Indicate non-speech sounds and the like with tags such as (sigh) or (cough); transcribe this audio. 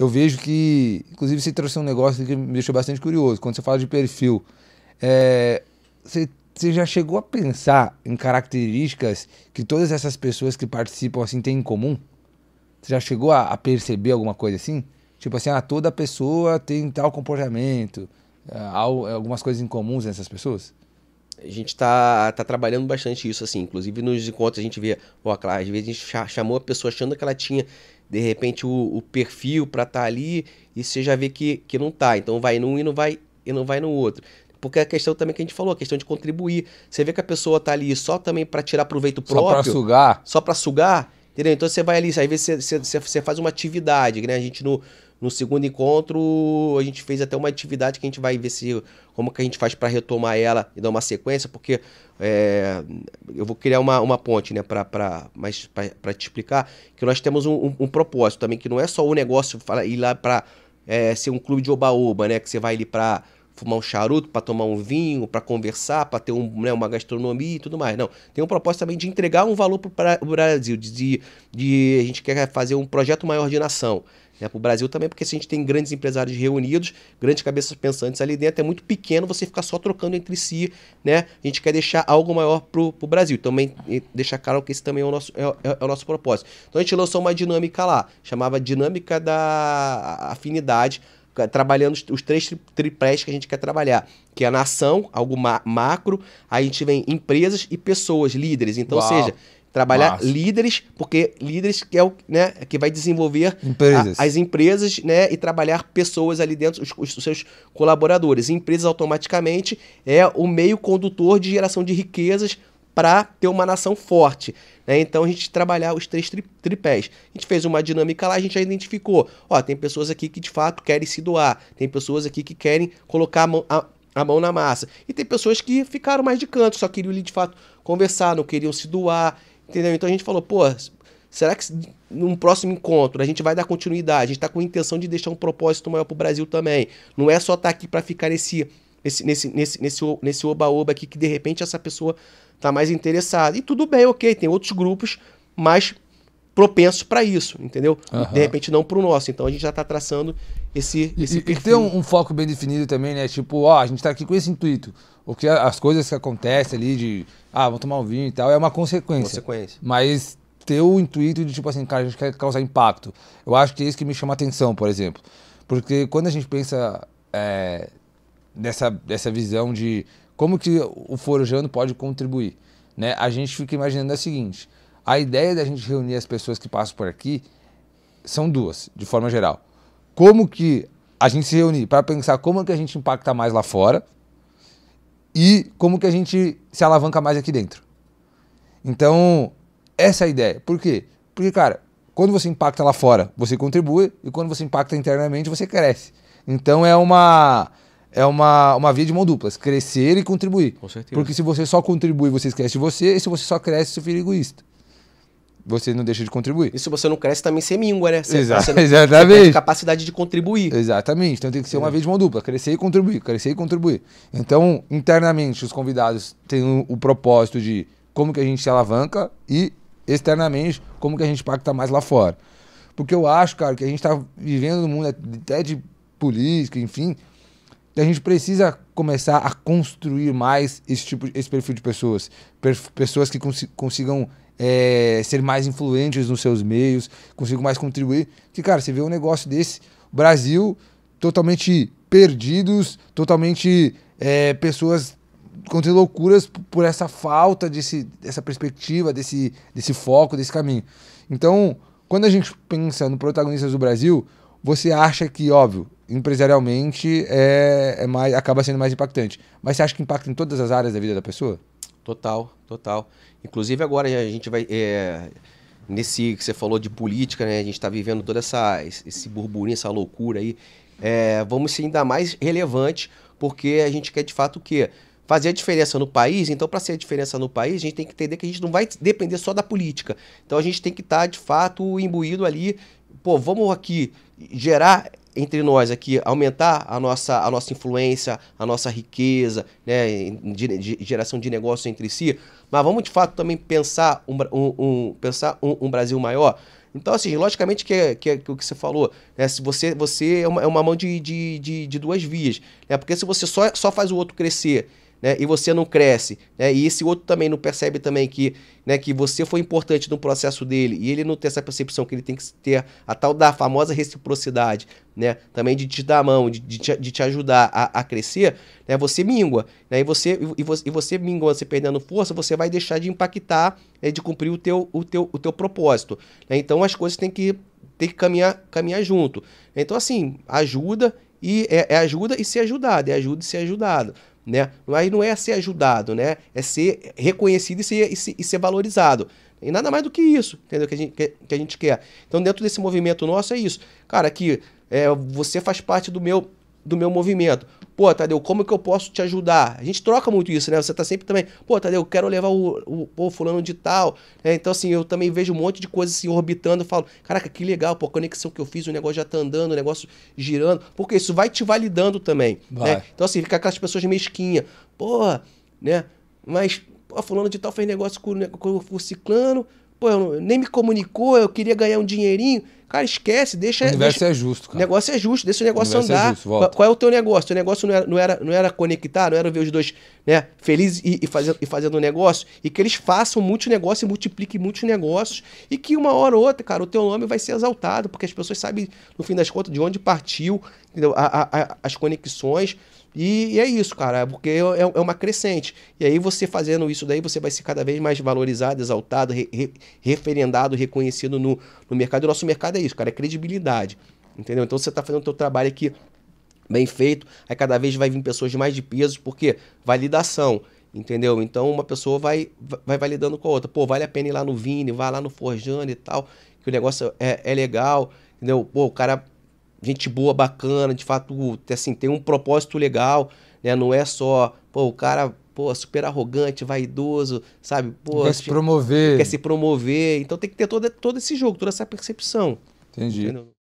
eu vejo que, inclusive, você trouxe um negócio que me deixou bastante curioso. Quando você fala de perfil, é, você, você já chegou a pensar em características que todas essas pessoas que participam assim têm em comum? Você já chegou a, a perceber alguma coisa assim? Tipo assim, ah, toda pessoa tem tal comportamento, é, algumas coisas em comuns nessas pessoas? a gente está tá trabalhando bastante isso, assim. Inclusive nos encontros a gente vê, ó, claro, às vezes a gente chamou a pessoa achando que ela tinha, de repente, o, o perfil para estar tá ali e você já vê que, que não tá. Então vai num e não vai, e não vai no outro. Porque a questão também que a gente falou, a questão de contribuir. Você vê que a pessoa tá ali só também para tirar proveito próprio. Só para sugar. Só para sugar. Entendeu? Então você vai ali, às vezes você, você, você faz uma atividade, né? A gente no, no segundo encontro, a gente fez até uma atividade que a gente vai ver se como que a gente faz para retomar ela e dar uma sequência, porque é, eu vou criar uma, uma ponte, né, para para te explicar que nós temos um, um, um, propósito também que não é só o negócio ir lá para é, ser um clube de oba-oba, né, que você vai ali para fumar um charuto, para tomar um vinho, para conversar, para ter um, né, uma gastronomia e tudo mais. Não, tem um propósito também de entregar um valor para o Brasil, de, de, de, a gente quer fazer um projeto maior de nação. Né? Para o Brasil também, porque se a gente tem grandes empresários reunidos, grandes cabeças pensantes ali dentro, é muito pequeno você ficar só trocando entre si. Né? A gente quer deixar algo maior para o Brasil. Também deixar claro que esse também é o, nosso, é, é, é o nosso propósito. Então a gente lançou uma dinâmica lá, chamava Dinâmica da Afinidade trabalhando os, três triplés que a gente quer trabalhar, que é a nação, algo ma macro, aí a gente vem empresas e pessoas, líderes. Então, Uau. ou seja, Trabalhar líderes, porque líderes que é o né, que vai desenvolver empresas. A, as empresas né, e trabalhar pessoas ali dentro, os, os, seus colaboradores. Empresas automaticamente é o meio condutor de geração de riquezas para ter uma nação forte. Né? Então a gente trabalhar os três tri, tripés. A gente fez uma dinâmica lá, a gente já identificou. Ó, tem pessoas aqui que de fato querem se doar, tem pessoas aqui que querem colocar a mão. A, a mão na massa. E tem pessoas que ficaram mais de canto, só queriam ali de fato conversar, não queriam se doar, Entendeu? Então a gente falou, pô, será que num próximo encontro a gente vai dar continuidade? A gente está com a intenção de deixar um propósito maior para o Brasil também. Não é só estar tá aqui para ficar nesse nesse nesse nesse nesse nesse oba-oba aqui que de repente essa pessoa tá mais interessada. E tudo bem, OK, tem outros grupos, mas propenso para isso, entendeu? Uhum. De repente não para o nosso. Então a gente já está traçando esse, esse e, perfil. E ter um, um, foco bem definido também, né? Tipo, ó, a gente está aqui com esse intuito. O que as coisas que acontecem ali de, ah, vamos tomar um vinho e tal, é uma consequência. Consequência. Mas ter o intuito de tipo assim, cara, a gente quer causar impacto. Eu acho que é isso que me chama atenção, por exemplo. Porque quando a gente pensa é, nessa, nessa visão de como que o forjando pode contribuir, né? A gente fica imaginando a seguinte, a ideia da gente reunir as pessoas que passam por aqui são duas, de forma geral. Como que a gente se reunir para pensar como é que a gente impacta mais lá fora e como que a gente se alavanca mais aqui dentro. Então, essa é a ideia. Por quê? Porque, cara, quando você impacta lá fora, você contribui e quando você impacta internamente, você cresce. Então é uma é uma, uma via de mão dupla, crescer e contribuir. Com certeza. Porque se você só contribui, você esquece de você, e se você só cresce, você fica egoísta você não deixa de contribuir. E se você não cresce, também você mingua, né? Você, Exato, você não, (laughs) exatamente. Você capacidade de contribuir. Exatamente. Então tem que ser uma é. vez de mão dupla, crescer e contribuir, crescer e contribuir. Então, internamente, os convidados têm o, o propósito de como que a gente se alavanca e externamente, como que a gente pacta mais lá fora. Porque eu acho, cara, que a gente está vivendo no mundo até de política, enfim, que a gente precisa começar a construir mais esse tipo, esse perfil de pessoas, pessoas que consigam é, ser mais influentes nos seus meios, consigo mais contribuir. Que cara, você vê um negócio desse, Brasil totalmente perdidos, totalmente é, pessoas contendo loucuras por essa falta desse, dessa perspectiva, desse, desse foco, desse caminho. Então, quando a gente pensa no protagonistas do Brasil, você acha que, óbvio, empresarialmente é, é mais, acaba sendo mais impactante. Mas você acha que impacta em todas as áreas da vida da pessoa? Total, total. Inclusive agora a gente vai. É, nesse que você falou de política, né? A gente está vivendo toda essa esse burburinho, essa loucura aí. É, vamos ser ainda mais relevantes, porque a gente quer de fato o quê? Fazer a diferença no país. Então, para ser a diferença no país, a gente tem que entender que a gente não vai depender só da política. Então, a gente tem que estar tá, de fato imbuído ali. Pô, vamos aqui gerar entre nós aqui aumentar a nossa, a nossa influência, a nossa riqueza, né, de, de geração de negócio entre si, mas vamos de fato também pensar um, um, um pensar um, um, Brasil maior. Então, assim, logicamente que, é, que, que é o que você falou, né, se você, você é, uma, é uma mão de, de, de, de duas vias, né, porque se você só, só faz o outro crescer né, e você não cresce, né, e esse outro também não percebe também que, né, que você foi importante no processo dele e ele não tem essa percepção que ele tem que ter a tal da famosa reciprocidade, né, também de te dar a mão, de, de, te, de te, ajudar a, a, crescer, né, você mingua, né, e você e você, você mingua, você perdendo força, você vai deixar de impactar, né, de cumprir o teu, o teu, o teu propósito. Né, então as coisas têm que tem que caminhar, caminhar junto. Então assim ajuda e é, é ajuda e ser ajudado, é ajuda e ser ajudado né? Aí não é ser ajudado, né? É ser reconhecido e ser, e ser, e ser valorizado. E nada mais do que isso, entendeu? Que a, gente, que, que a gente quer. Então, dentro desse movimento nosso, é isso. Cara, que é, você faz parte do meu do meu movimento. Pô, Tadeu, como que eu posso te ajudar? A gente troca muito isso, né? Você tá sempre também, pô, Tadeu, eu quero levar o, o, o fulano de tal. É, então, assim, eu também vejo um monte de coisa assim orbitando. e falo, caraca, que legal, pô, a conexão que eu fiz, o negócio já tá andando, o negócio girando. Porque isso vai te validando também. Né? Então, assim, fica aquelas pessoas mesquinhas. Pô, né? Mas, pô, fulano de tal fez negócio com, com, com o ciclano. Pô, eu, nem me comunicou, eu queria ganhar um dinheirinho. Cara, esquece, deixa. O universo deixa, é justo, cara. negócio é justo, deixa o negócio o é andar. É justo, Qual é o teu negócio? O teu negócio não era, é, não era, não era conectar, não era ver os dois né, felizes e, e, e fazendo um negócio. E que eles façam muitos negócios e multipliquem muitos negócios. E que uma hora ou outra, cara, o teu nome vai ser exaltado, porque as pessoas sabem, no fim das contas, de onde partiu, a, a, a, as conexões. E, e, é isso, cara, porque é, é, é, uma crescente. E aí você fazendo isso daí, você vai ser cada vez mais valorizado, exaltado, re, re, referendado, reconhecido no, no mercado. E o nosso mercado é isso, cara, é credibilidade. Entendeu? Então você está fazendo o seu trabalho aqui bem feito, aí cada vez vai vir pessoas de mais de peso, porque validação, entendeu? Então uma pessoa vai, vai validando com a outra. Pô, vale a pena ir lá no Vini, vai lá no Forjane e tal, que o negócio é, é legal, entendeu? Pô, o cara gente boa, bacana, de fato, assim, tem um propósito legal, né? Não é só, pô, o cara, pô, super arrogante, vaidoso, sabe? Pô, quer se promover. Quer se promover. Então tem que ter todo, todo esse jogo, toda essa percepção. Entendi. Entendeu?